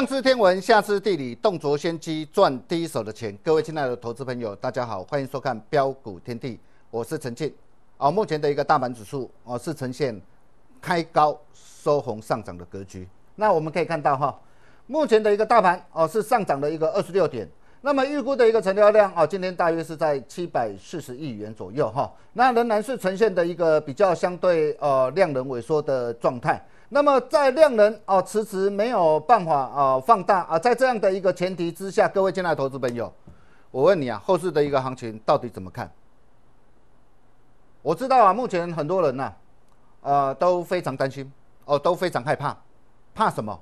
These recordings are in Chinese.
上知天文，下知地理，动辄先机，赚第一手的钱。各位亲爱的投资朋友，大家好，欢迎收看《标股天地》，我是陈庆。啊，目前的一个大盘指数哦，是呈现开高收红上涨的格局。那我们可以看到哈，目前的一个大盘哦，是上涨的一个二十六点。那么预估的一个成交量哦，今天大约是在七百四十亿元左右哈。那仍然是呈现的一个比较相对呃量能萎缩的状态。那么在量能哦迟迟没有办法啊放大啊，在这样的一个前提之下，各位进来投资朋友，我问你啊，后市的一个行情到底怎么看？我知道啊，目前很多人呐，呃都非常担心哦，都非常害怕，怕什么？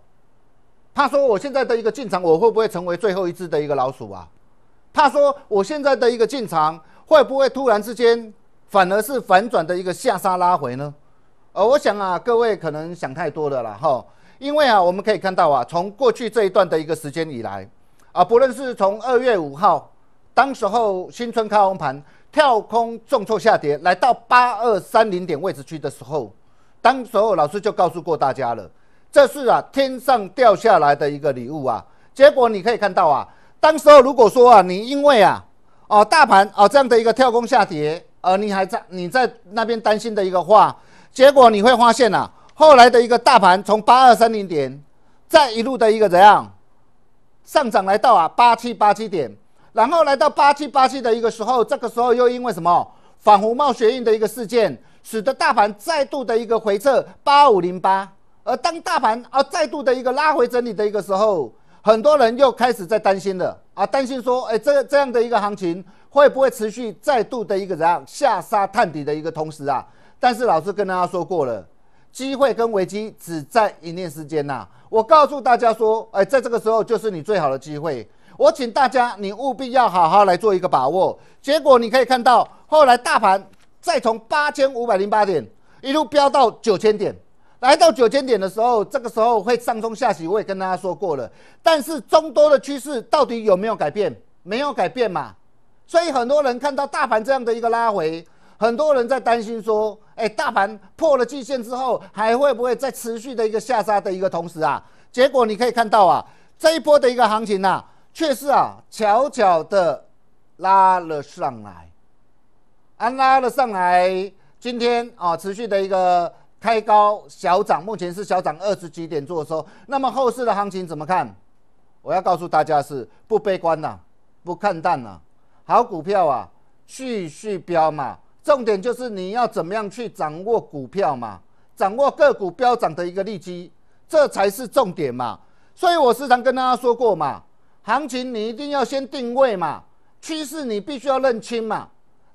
怕说我现在的一个进场，我会不会成为最后一只的一个老鼠啊？怕说我现在的一个进场，会不会突然之间反而是反转的一个下杀拉回呢？呃，我想啊，各位可能想太多了啦，哈，因为啊，我们可以看到啊，从过去这一段的一个时间以来，啊，不论是从二月五号，当时候新春开红盘跳空重挫下跌，来到八二三零点位置区的时候，当时候老师就告诉过大家了，这是啊天上掉下来的一个礼物啊。结果你可以看到啊，当时候如果说啊，你因为啊，哦大盘啊这样的一个跳空下跌，而你还在你在那边担心的一个话。结果你会发现呐，后来的一个大盘从八二三零点，再一路的一个怎样上涨来到啊八七八七点，然后来到八七八七的一个时候，这个时候又因为什么？反红帽血印的一个事件，使得大盘再度的一个回撤八五零八。而当大盘啊再度的一个拉回整理的一个时候，很多人又开始在担心了啊，担心说，哎，这这样的一个行情会不会持续再度的一个怎样下杀探底的一个同时啊？但是老师跟大家说过了，机会跟危机只在一念之间呐。我告诉大家说，哎，在这个时候就是你最好的机会。我请大家，你务必要好好来做一个把握。结果你可以看到，后来大盘再从八千五百零八点一路飙到九千点，来到九千点的时候，这个时候会上冲下洗，我也跟大家说过了，但是中多的趋势到底有没有改变？没有改变嘛。所以很多人看到大盘这样的一个拉回。很多人在担心说：“哎，大盘破了季线之后，还会不会再持续的一个下杀的一个同时啊？”结果你可以看到啊，这一波的一个行情呐，却是啊，悄悄的拉了上来，啊，拉了上来。今天啊，持续的一个开高小涨，目前是小涨二十几点做收。那么后市的行情怎么看？我要告诉大家是不悲观啊，不看淡啊，好股票啊，继续飙嘛。重点就是你要怎么样去掌握股票嘛，掌握个股飙涨的一个利基，这才是重点嘛。所以我时常跟大家说过嘛，行情你一定要先定位嘛，趋势你必须要认清嘛。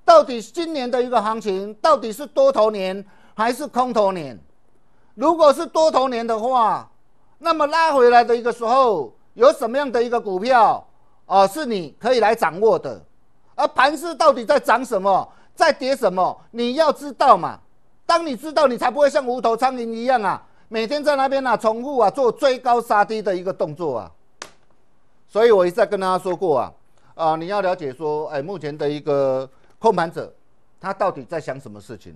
到底今年的一个行情到底是多头年还是空头年？如果是多头年的话，那么拉回来的一个时候，有什么样的一个股票啊是你可以来掌握的？而盘势到底在涨什么？在跌什么？你要知道嘛！当你知道，你才不会像无头苍蝇一样啊，每天在那边啊重复啊做追高杀低的一个动作啊。所以我一直在跟大家说过啊，啊，你要了解说，哎，目前的一个控盘者，他到底在想什么事情？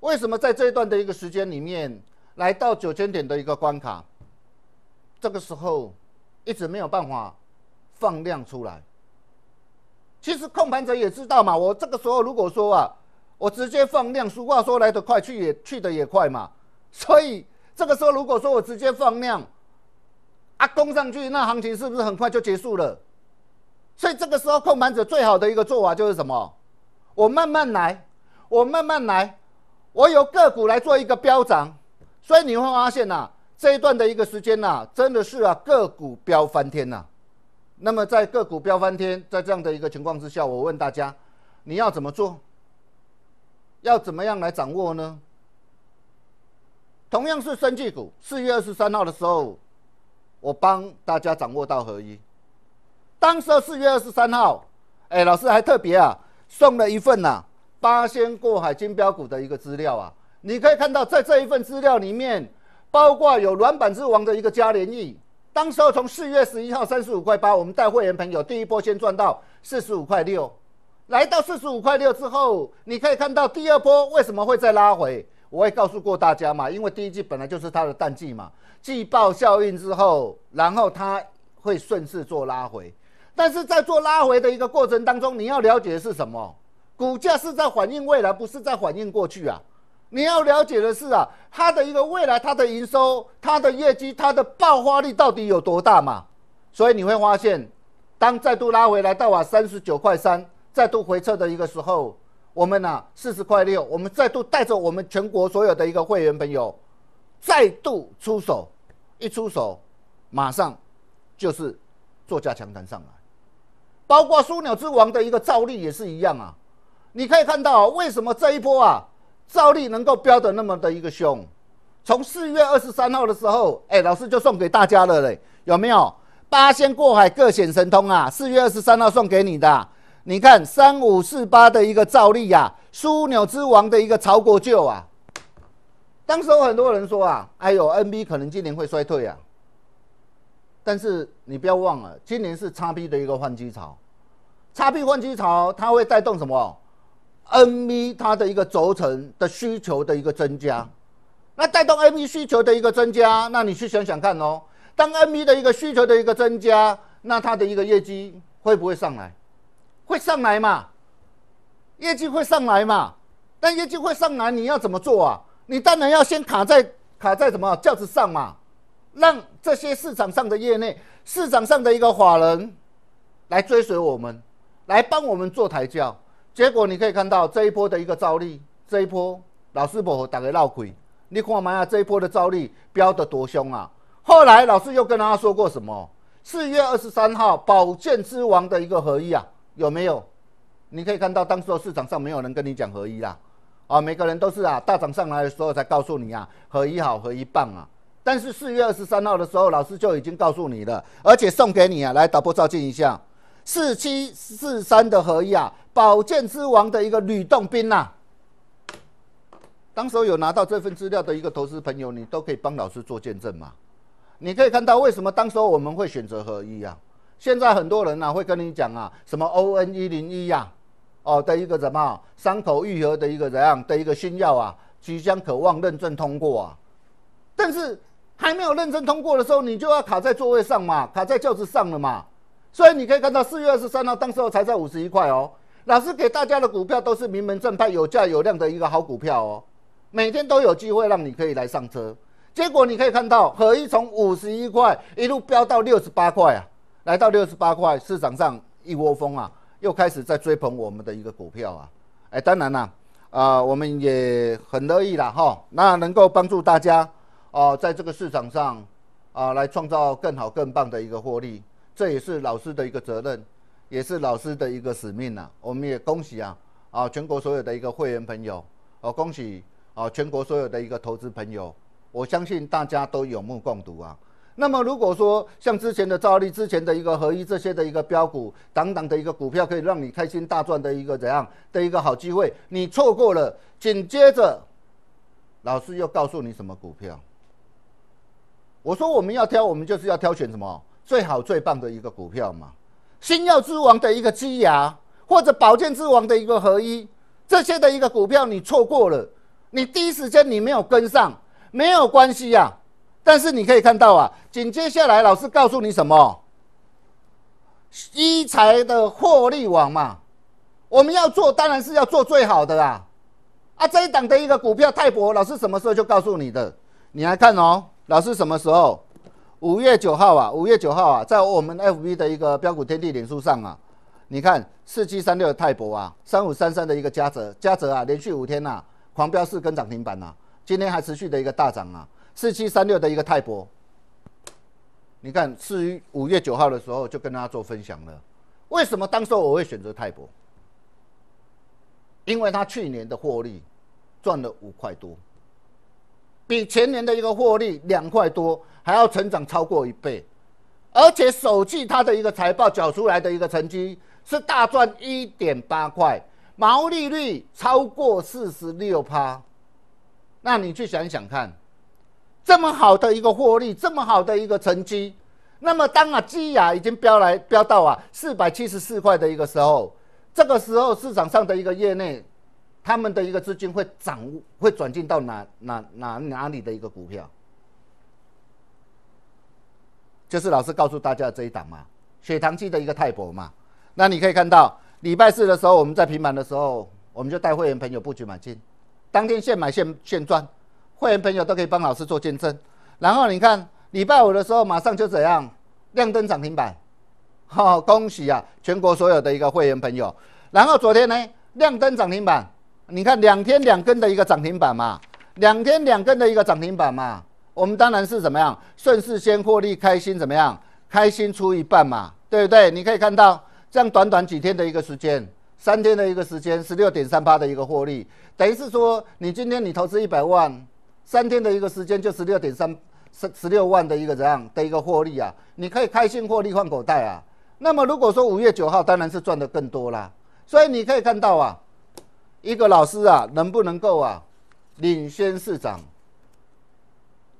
为什么在这一段的一个时间里面，来到九千点的一个关卡，这个时候一直没有办法放量出来？其实控盘者也知道嘛，我这个时候如果说啊，我直接放量，俗话说来得快去也去的也快嘛，所以这个时候如果说我直接放量，啊攻上去，那行情是不是很快就结束了？所以这个时候控盘者最好的一个做法就是什么？我慢慢来，我慢慢来，我有个股来做一个飙涨，所以你会发现呐，这一段的一个时间呐，真的是啊个股飙翻天呐。那么在个股飙翻天，在这样的一个情况之下，我问大家，你要怎么做？要怎么样来掌握呢？同样是科技股，四月二十三号的时候，我帮大家掌握到合一。当时四月二十三号，哎，老师还特别啊送了一份呐八仙过海金标股的一个资料啊，你可以看到在这一份资料里面，包括有软板之王的一个加联益，当时候从四月十一号三十五块八，我们带会员朋友第一波先赚到四十五块六，来到四十五块六之后，你可以看到第二波为什么会再拉回，我也告诉过大家嘛，因为第一季本来就是它的淡季嘛，季报效应之后，然后它会顺势做拉回，但是在做拉回的一个过程当中，你要了解的是什么，股价是在反映未来，不是在反映过去啊。你要了解的是啊，它的一个未来，它的营收，它的业绩，它的爆发力到底有多大嘛？所以你会发现，当再度拉回来到啊三十九块三，再度回撤的一个时候，我们呢四十块六，我们再度带着我们全国所有的一个会员朋友，再度出手，一出手，马上就是做加强弹上来，包括枢纽之王的一个照例也是一样啊。你可以看到为什么这一波啊。赵立能够飙的那么的一个凶，从四月二十三号的时候，哎，老师就送给大家了嘞，有没有？八仙过海，各显神通啊！四月二十三号送给你的，你看三五四八的一个赵立呀，枢纽之王的一个曹国舅啊。当时很多人说啊，哎呦，NB 可能今年会衰退啊，但是你不要忘了，今年是叉 B 的一个换机潮，叉 B 换机潮，它会带动什么？N V 它的一个轴承的需求的一个增加，那带动 N V 需求的一个增加，那你去想想看哦。当 N V 的一个需求的一个增加，那它的一个业绩会不会上来？会上来嘛？业绩会上来嘛？但业绩会上来，你要怎么做啊？你当然要先卡在卡在什么轿子上嘛？让这些市场上的业内市场上的一个法人来追随我们，来帮我们做抬轿。结果你可以看到这一波的一个照力，这一波老师不和大闹鬼，你看嘛呀，这一波的照力飙得多凶啊！后来老师又跟大家说过什么？四月二十三号，宝剑之王的一个合一啊，有没有？你可以看到，当时的市场上没有人跟你讲合一啦，啊，每个人都是啊，大涨上来的时候才告诉你啊，合一好，合一棒啊。但是四月二十三号的时候，老师就已经告诉你了，而且送给你啊，来导播照镜一下。四七四三的合一啊，宝剑之王的一个吕洞宾呐。当时候有拿到这份资料的一个投资朋友，你都可以帮老师做见证嘛。你可以看到为什么当时候我们会选择合一啊？现在很多人呢会跟你讲啊，什么 ON 一零一呀，哦的一个什么伤口愈合的一个怎样的一个新药啊，即将渴望认证通过啊。但是还没有认证通过的时候，你就要卡在座位上嘛，卡在轿子上了嘛。所以你可以看到四月二十三号，当时候才在五十一块哦。老师给大家的股票都是名门正派、有价有量的一个好股票哦。每天都有机会让你可以来上车。结果你可以看到合意从五十一块一路飙到六十八块啊，来到六十八块，市场上一窝蜂啊，又开始在追捧我们的一个股票啊。哎，当然啦，啊，我们也很乐意啦哈。那能够帮助大家啊，在这个市场上啊，来创造更好更棒的一个获利。这也是老师的一个责任，也是老师的一个使命呐。我们也恭喜啊啊全国所有的一个会员朋友，哦恭喜啊全国所有的一个投资朋友。我相信大家都有目共睹啊。那么如果说像之前的赵丽、之前的一个合一这些的一个标股、等等的一个股票，可以让你开心大赚的一个怎样的一个好机会，你错过了，紧接着老师又告诉你什么股票？我说我们要挑，我们就是要挑选什么？最好最棒的一个股票嘛，星耀之王的一个基牙，或者宝剑之王的一个合一，这些的一个股票你错过了，你第一时间你没有跟上没有关系呀，但是你可以看到啊，紧接下来老师告诉你什么，一财的获利王嘛，我们要做当然是要做最好的啦，啊这一档的一个股票泰博，老师什么时候就告诉你的，你来看哦，老师什么时候？五月九号啊，五月九号啊，在我们 FB 的一个标股天地脸书上啊，你看四七三六泰博啊，三五三三的一个嘉泽，嘉泽啊，连续五天呐，狂飙四跟涨停板呐，今天还持续的一个大涨啊，四七三六的一个泰博，你看，是于五月九号的时候就跟大家做分享了，为什么当时我会选择泰博？因为他去年的获利赚了五块多。比前年的一个获利两块多，还要成长超过一倍，而且首季它的一个财报缴出来的一个成绩是大赚一点八块，毛利率超过四十六趴。那你去想想看，这么好的一个获利，这么好的一个成绩，那么当啊基亚已经飙来飙到啊四百七十四块的一个时候，这个时候市场上的一个业内。他们的一个资金会涨，会转进到哪哪哪哪里的一个股票？就是老师告诉大家这一档嘛，血糖期的一个泰博嘛。那你可以看到礼拜四的时候，我们在平板的时候，我们就带会员朋友布局买进，当天现买现现赚，会员朋友都可以帮老师做见证。然后你看礼拜五的时候，马上就怎样亮灯涨停板，好恭喜啊，全国所有的一个会员朋友。然后昨天呢，亮灯涨停板。你看两天两根的一个涨停板嘛，两天两根的一个涨停板嘛，我们当然是怎么样顺势先获利开心怎么样，开心出一半嘛，对不对？你可以看到这样短短几天的一个时间，三天的一个时间，十六点三八的一个获利，等于是说你今天你投资一百万，三天的一个时间就十六点三十十六万的一个怎样的一个获利啊？你可以开心获利换口袋啊。那么如果说五月九号当然是赚的更多啦，所以你可以看到啊。一个老师啊，能不能够啊，领先市场，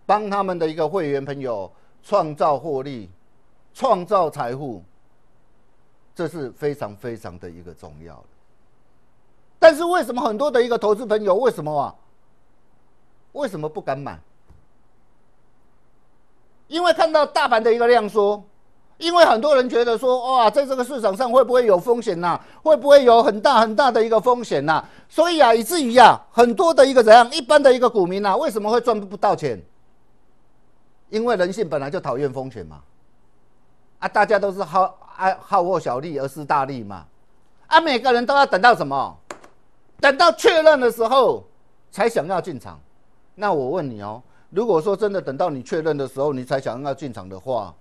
帮他们的一个会员朋友创造获利、创造财富，这是非常非常的一个重要的。但是为什么很多的一个投资朋友为什么啊？为什么不敢买？因为看到大盘的一个量缩。因为很多人觉得说，哇，在这个市场上会不会有风险呐？会不会有很大很大的一个风险呐？所以啊，以至于啊，很多的一个怎样，一般的一个股民呐，为什么会赚不到钱？因为人性本来就讨厌风险嘛，啊，大家都是好爱好恶小利而失大利嘛，啊，每个人都要等到什么？等到确认的时候才想要进场。那我问你哦，如果说真的等到你确认的时候你才想要进场的话？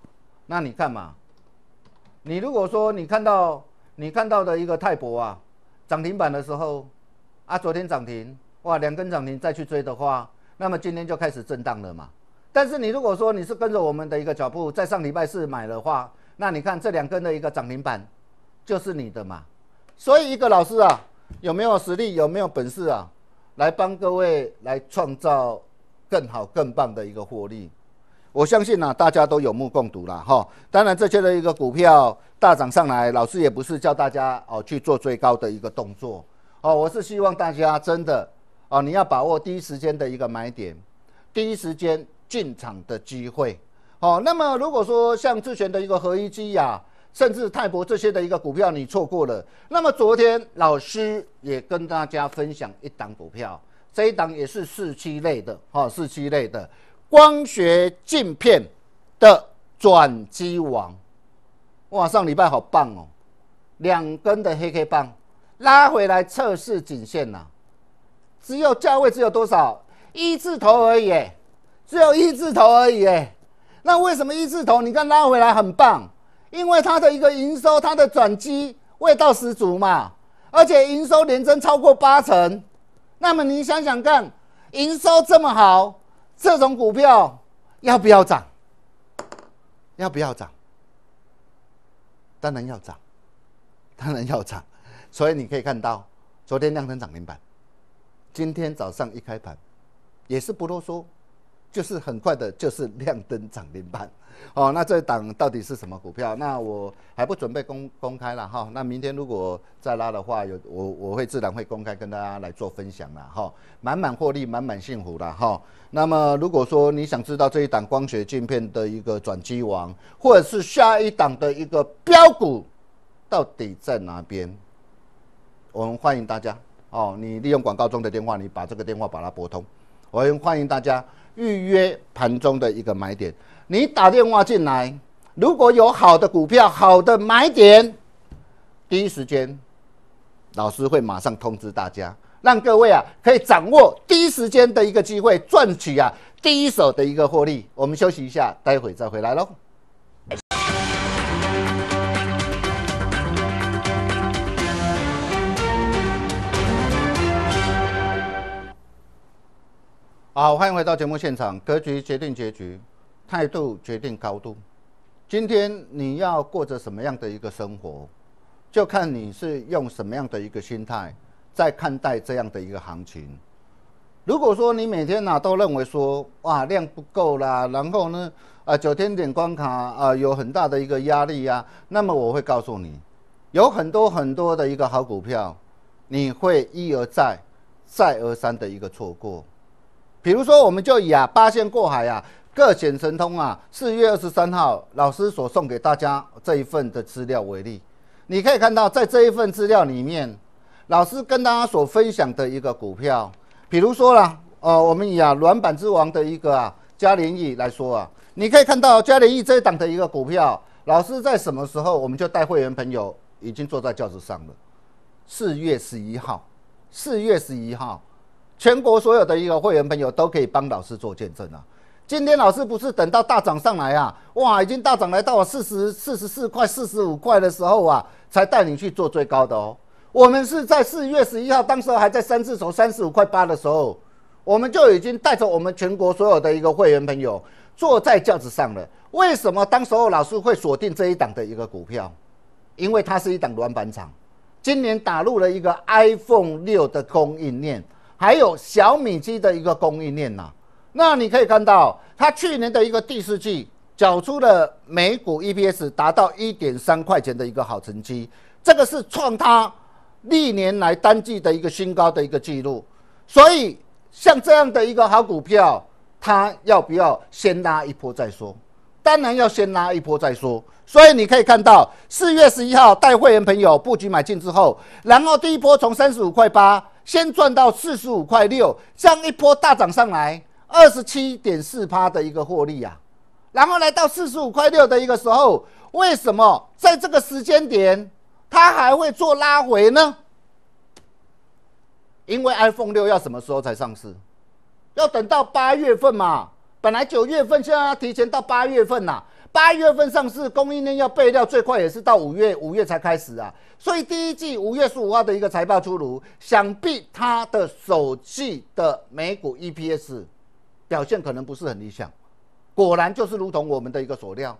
那你看嘛，你如果说你看到你看到的一个泰博啊涨停板的时候，啊昨天涨停，哇两根涨停再去追的话，那么今天就开始震荡了嘛。但是你如果说你是跟着我们的一个脚步，在上礼拜四买的话，那你看这两根的一个涨停板就是你的嘛。所以一个老师啊，有没有实力，有没有本事啊，来帮各位来创造更好更棒的一个获利。我相信呢，大家都有目共睹了哈。当然，这些的一个股票大涨上来，老师也不是叫大家哦去做最高的一个动作哦。我是希望大家真的哦，你要把握第一时间的一个买点，第一时间进场的机会哦。那么，如果说像之前的一个合一机呀，甚至泰博这些的一个股票你错过了，那么昨天老师也跟大家分享一档股票，这一档也是四期类的哈，四期类的。光学镜片的转机王，哇！上礼拜好棒哦，两根的黑黑棒拉回来测试颈线呐，只有价位只有多少一字头而已，只有一字头而已。那为什么一字头？你看拉回来很棒，因为它的一个营收，它的转机味道十足嘛，而且营收连增超过八成。那么你想想看，营收这么好。这种股票要不要涨？要不要涨？当然要涨，当然要涨。所以你可以看到，昨天量能涨停板，今天早上一开盘也是不啰嗦。就是很快的，就是亮灯涨停板，哦，那这一档到底是什么股票？那我还不准备公公开了哈。那明天如果再拉的话，有我我会自然会公开跟大家来做分享了哈。满满获利，满满幸福了哈。那么如果说你想知道这一档光学镜片的一个转机王，或者是下一档的一个标股到底在哪边，我们欢迎大家哦。你利用广告中的电话，你把这个电话把它拨通，我欢迎大家。预约盘中的一个买点，你打电话进来，如果有好的股票、好的买点，第一时间，老师会马上通知大家，让各位啊可以掌握第一时间的一个机会，赚取啊第一手的一个获利。我们休息一下，待会再回来喽。好，欢迎回到节目现场。格局决定结局，态度决定高度。今天你要过着什么样的一个生活，就看你是用什么样的一个心态在看待这样的一个行情。如果说你每天呢都认为说哇量不够啦，然后呢啊九天点关卡啊有很大的一个压力啊，那么我会告诉你，有很多很多的一个好股票，你会一而再，再而三的一个错过。比如说，我们就以啊八仙过海啊各显神通啊，四月二十三号老师所送给大家这一份的资料为例，你可以看到，在这一份资料里面，老师跟大家所分享的一个股票，比如说啦，呃，我们以啊软板之王的一个啊嘉联益来说啊，你可以看到嘉联益这一档的一个股票，老师在什么时候，我们就带会员朋友已经坐在轿子上了，四月十一号，四月十一号。全国所有的一个会员朋友都可以帮老师做见证啊！今天老师不是等到大涨上来啊，哇，已经大涨来到了四十四十四块、四十五块的时候啊，才带你去做最高的哦。我们是在四月十一号，当时还在三字头三十五块八的时候，我们就已经带着我们全国所有的一个会员朋友坐在轿子上了。为什么当时候老师会锁定这一档的一个股票？因为它是一档软板厂，今年打入了一个 iPhone 六的供应链。还有小米机的一个供应链呐，那你可以看到，它去年的一个第四季缴出了每股 EPS 达到一点三块钱的一个好成绩，这个是创它历年来单季的一个新高的一个记录。所以像这样的一个好股票，它要不要先拉一波再说？当然要先拉一波再说。所以你可以看到，四月十一号带会员朋友布局买进之后，然后第一波从三十五块八。先赚到四十五块六，这样一波大涨上来，二十七点四趴的一个获利啊。然后来到四十五块六的一个时候，为什么在这个时间点它还会做拉回呢？因为 iPhone 六要什么时候才上市？要等到八月份嘛，本来九月份，现在提前到八月份呐。八月份上市，供应链要备料，最快也是到五月，五月才开始啊。所以第一季五月十五号的一个财报出炉，想必它的首季的美股 EPS 表现可能不是很理想。果然就是如同我们的一个所料，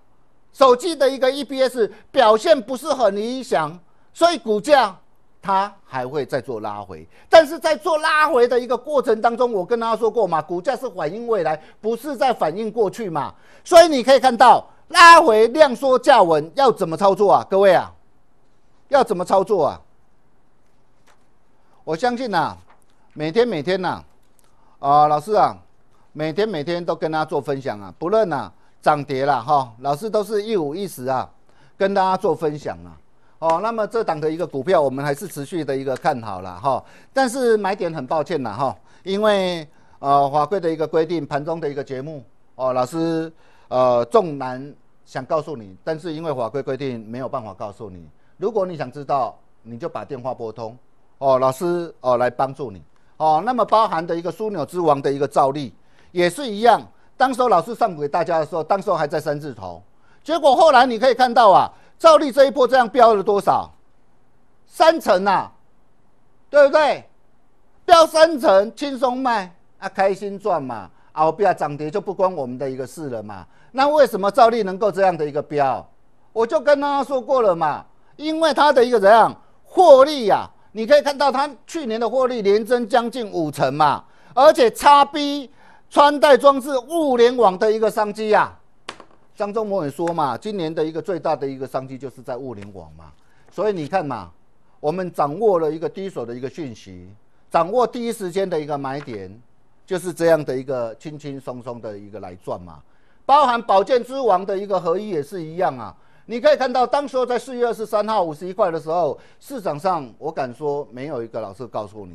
首季的一个 EPS 表现不是很理想，所以股价。它还会再做拉回，但是在做拉回的一个过程当中，我跟大家说过嘛，股价是反映未来，不是在反映过去嘛，所以你可以看到拉回量缩价稳，要怎么操作啊？各位啊，要怎么操作啊？我相信呐，每天每天呐，啊，老师啊，每天每天都跟大家做分享啊，不论呐涨跌啦哈，老师都是一五一十啊，跟大家做分享啊。哦，那么这档的一个股票，我们还是持续的一个看好了哈。但是买点很抱歉啦。哈，因为呃法规的一个规定，盘中的一个节目哦，老师呃重难想告诉你，但是因为法规规定没有办法告诉你。如果你想知道，你就把电话拨通哦，老师哦来帮助你哦。那么包含的一个枢纽之王的一个照例也是一样，当时候老师上股给大家的时候，当时候还在三字头，结果后来你可以看到啊。兆利这一波这样飙了多少？三成呐，对不对？飙三成，轻松卖，啊开心赚嘛！奥比要涨跌就不关我们的一个事了嘛。那为什么兆利能够这样的一个飙？我就跟大家说过了嘛，因为它的一个怎样获利呀？你可以看到它去年的获利连增将近五成嘛，而且叉 B 穿戴装置物联网的一个商机呀。张忠谋也说嘛，今年的一个最大的一个商机就是在物联网嘛，所以你看嘛，我们掌握了一个第一手的一个讯息，掌握第一时间的一个买点，就是这样的一个轻轻松松的一个来赚嘛。包含宝剑之王的一个合一也是一样啊，你可以看到，当时候在四月二十三号五十一块的时候，市场上我敢说没有一个老师告诉你，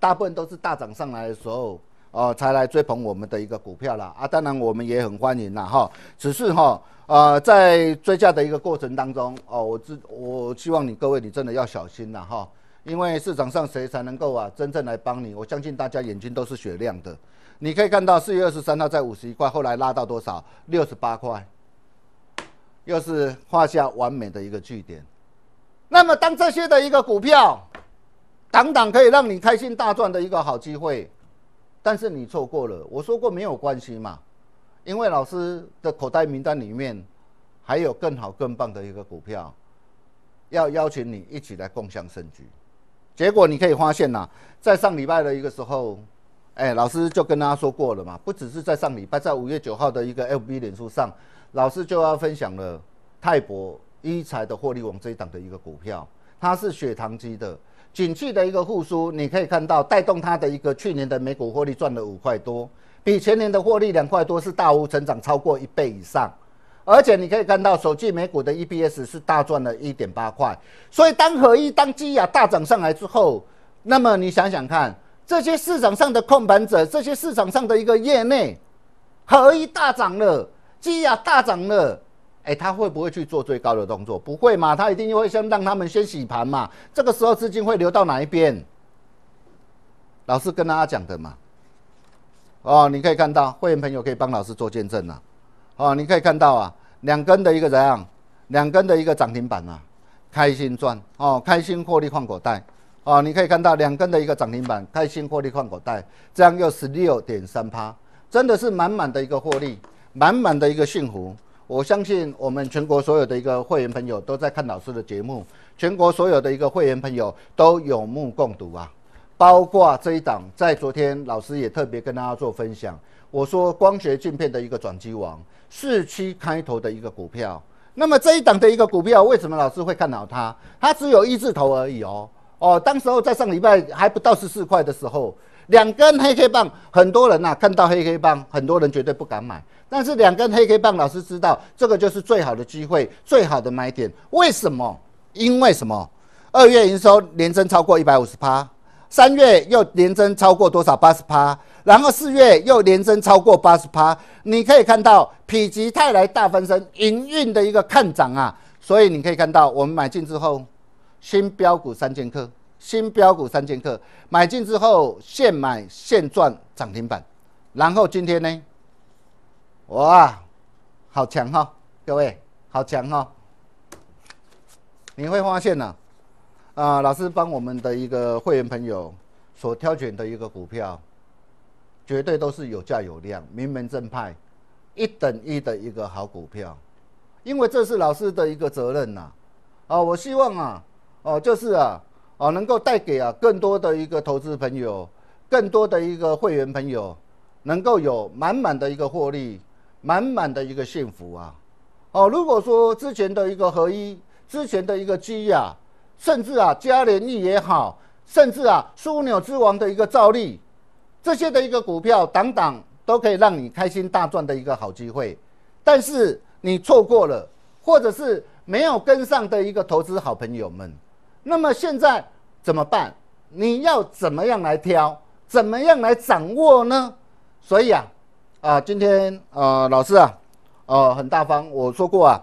大部分都是大涨上来的时候。哦，才来追捧我们的一个股票啦啊！当然我们也很欢迎啦哈。只是哈，呃，在追价的一个过程当中哦，我我希望你各位你真的要小心啦哈，因为市场上谁才能够啊真正来帮你？我相信大家眼睛都是雪亮的。你可以看到四月二十三号在五十一块，后来拉到多少？六十八块，又是画下完美的一个句点。那么当这些的一个股票，档档可以让你开心大赚的一个好机会。但是你错过了，我说过没有关系嘛，因为老师的口袋名单里面还有更好更棒的一个股票，要邀请你一起来共享胜局。结果你可以发现呐，在上礼拜的一个时候，哎，老师就跟大家说过了嘛，不只是在上礼拜，在五月九号的一个 FB 脸书上，老师就要分享了泰博一财的获利王这一档的一个股票，它是血糖机的。景气的一个复苏，你可以看到带动它的一个去年的每股获利赚了五块多，比前年的获利两块多是大幅成长超过一倍以上，而且你可以看到首季每股的 EPS 是大赚了一点八块，所以当合一当基亚大涨上来之后，那么你想想看，这些市场上的控盘者，这些市场上的一个业内合一大涨了，基亚大涨了。哎，他会不会去做最高的动作？不会嘛，他一定会先让他们先洗盘嘛。这个时候资金会流到哪一边？老师跟大家讲的嘛。哦，你可以看到会员朋友可以帮老师做见证了。哦，你可以看到啊，两根的一个怎样？两根的一个涨停板啊，开心赚哦，开心获利换口袋哦，你可以看到两根的一个涨停板，开心获利换口袋，这样又十六点三趴，真的是满满的一个获利，满满的一个幸福。我相信我们全国所有的一个会员朋友都在看老师的节目，全国所有的一个会员朋友都有目共睹啊。包括这一档，在昨天老师也特别跟大家做分享，我说光学镜片的一个转机王，四七开头的一个股票。那么这一档的一个股票，为什么老师会看好它？它只有一字头而已哦。哦，当时候在上礼拜还不到十四块的时候。两根黑 K 棒，很多人呐看到黑 K 棒，很多人绝对不敢买。但是两根黑 K 棒，老师知道这个就是最好的机会，最好的买点。为什么？因为什么？二月营收连增超过一百五十趴，三月又连增超过多少？八十趴。然后四月又连增超过八十趴。你可以看到否极泰来大翻身，营运的一个看涨啊。所以你可以看到我们买进之后，新标股三剑客。新标股三剑客买进之后，现买现赚涨停板，然后今天呢，哇，好强哈，各位好强哈，你会发现呢，啊，老师帮我们的一个会员朋友所挑选的一个股票，绝对都是有价有量、名门正派、一等一的一个好股票，因为这是老师的一个责任呐，啊，我希望啊，哦，就是啊。哦，能够带给啊更多的一个投资朋友，更多的一个会员朋友，能够有满满的一个获利，满满的一个幸福啊！哦，如果说之前的一个合一，之前的一个基啊，甚至啊嘉联益也好，甚至啊枢纽之王的一个照例，这些的一个股票等等，都可以让你开心大赚的一个好机会。但是你错过了，或者是没有跟上的一个投资好朋友们。那么现在怎么办？你要怎么样来挑？怎么样来掌握呢？所以啊，啊，今天啊，老师啊，呃，很大方，我说过啊，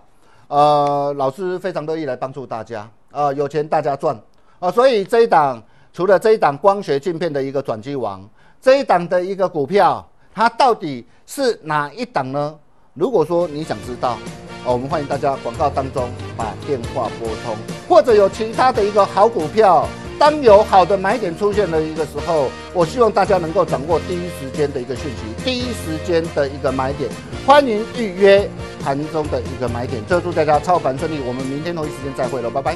呃，老师非常乐意来帮助大家，呃，有钱大家赚，啊，所以这一档除了这一档光学镜片的一个转机王，这一档的一个股票，它到底是哪一档呢？如果说你想知道。哦，我们欢迎大家，广告当中把电话拨通，或者有其他的一个好股票，当有好的买点出现的一个时候，我希望大家能够掌握第一时间的一个讯息，第一时间的一个买点，欢迎预约盘中的一个买点。就祝大家操盘顺利，我们明天同一时间再会了，拜拜。